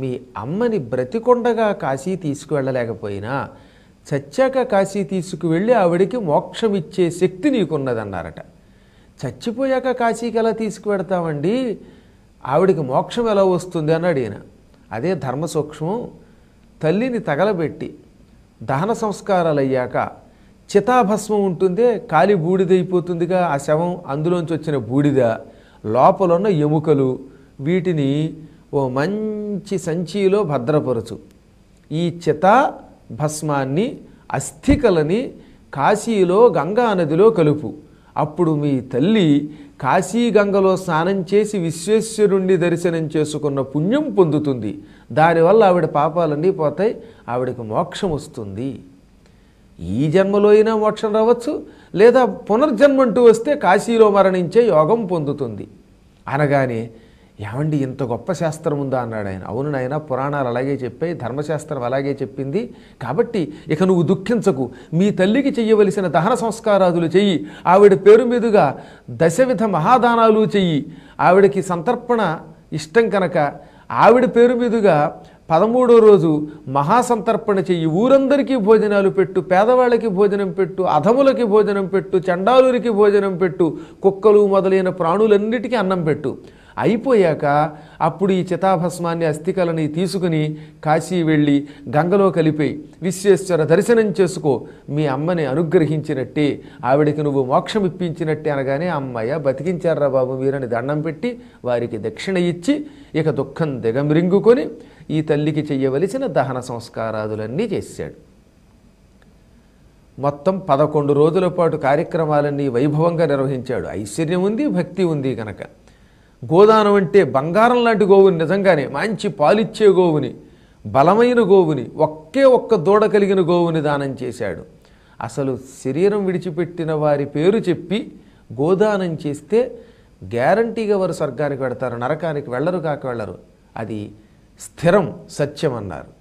మీ అమ్మని బ్రతికొండగా కాశీ తీసుకువెళ్ళలేకపోయినా చచ్చాక కాశీ తీసుకువెళ్ళి ఆవిడికి మోక్షమిచ్చే శక్తి నీకున్నదన్నారట చచ్చిపోయాక కాశీకి ఎలా తీసుకువెడతామండి ఆవిడికి మోక్షం ఎలా వస్తుంది అని అడిగిన అదే ధర్మ సూక్ష్మం తల్లిని తగలబెట్టి దహన సంస్కారాలు అయ్యాక చితాభస్మం ఉంటుందే కాలి బూడిదైపోతుందిగా ఆ శవం అందులోంచి వచ్చిన బూడిద లోపలున్న ఎముకలు వీటిని ఓ మంచి సంచిలో భద్రపరచు ఈ చిత భస్మాన్ని అస్థికలని కాశీలో గంగా నదిలో కలుపు అప్పుడు మీ తల్లి కాశీ గంగలో స్నానం చేసి విశ్వేశ్వరుణ్ణి దర్శనం చేసుకున్న పుణ్యం పొందుతుంది దానివల్ల ఆవిడ పాపాలన్నీ పోతాయి ఆవిడకు మోక్షం వస్తుంది ఈ జన్మలో అయినా మోక్షం రావచ్చు లేదా పునర్జన్మంటూ వస్తే కాశీలో మరణించే యోగం పొందుతుంది అనగానే ఏమండి ఇంత గొప్ప శాస్త్రం ఉందా అన్నాడు ఆయన అవును నాయన పురాణాలు అలాగే చెప్పాయి ధర్మశాస్త్రం అలాగే చెప్పింది కాబట్టి ఇక నువ్వు దుఃఖించకు మీ తల్లికి చెయ్యవలసిన దహన సంస్కారాదులు చెయ్యి ఆవిడ పేరు మీదుగా దశవిధ మహాదానాలు చెయ్యి ఆవిడకి సంతర్పణ ఇష్టం కనుక ఆవిడ పేరు మీదుగా పదమూడో రోజు మహాసంతర్పణ చెయ్యి ఊరందరికీ భోజనాలు పెట్టు పేదవాళ్ళకి భోజనం పెట్టు అధములకి భోజనం పెట్టు చండాలురికి భోజనం పెట్టు కుక్కలు మొదలైన ప్రాణులన్నిటికీ అన్నం పెట్టు అయిపోయాక అప్పుడు ఈ చితాభస్మాన్ని అస్థికలని తీసుకుని కాశీ వెళ్ళి గంగలో కలిపి విశ్వేశ్వర దర్శనం చేసుకో మీ అమ్మని అనుగ్రహించినట్టే ఆవిడికి నువ్వు మోక్షం ఇప్పించినట్టే అనగానే అమ్మాయ బతికించారా బాబు వీరని దండం పెట్టి వారికి దక్షిణ ఇచ్చి ఇక దుఃఖం దిగమిరింగుకొని ఈ తల్లికి చెయ్యవలసిన దహన సంస్కారాదులన్నీ చేశాడు మొత్తం పదకొండు రోజుల పాటు కార్యక్రమాలన్నీ వైభవంగా నిర్వహించాడు ఐశ్వర్యం ఉంది భక్తి ఉంది కనుక గోదానం అంటే బంగారం లాంటి గోవుని నిజంగానే మంచి పాలిచ్చే గోవుని బలమైన గోవుని ఒక్కే ఒక్క దూడ కలిగిన గోవుని దానం చేశాడు అసలు శరీరం విడిచిపెట్టిన వారి పేరు చెప్పి గోదానం చేస్తే గ్యారంటీగా వారు స్వర్గానికి వెడతారు నరకానికి వెళ్ళరు కాక వెళ్ళరు అది స్థిరం సత్యం అన్నారు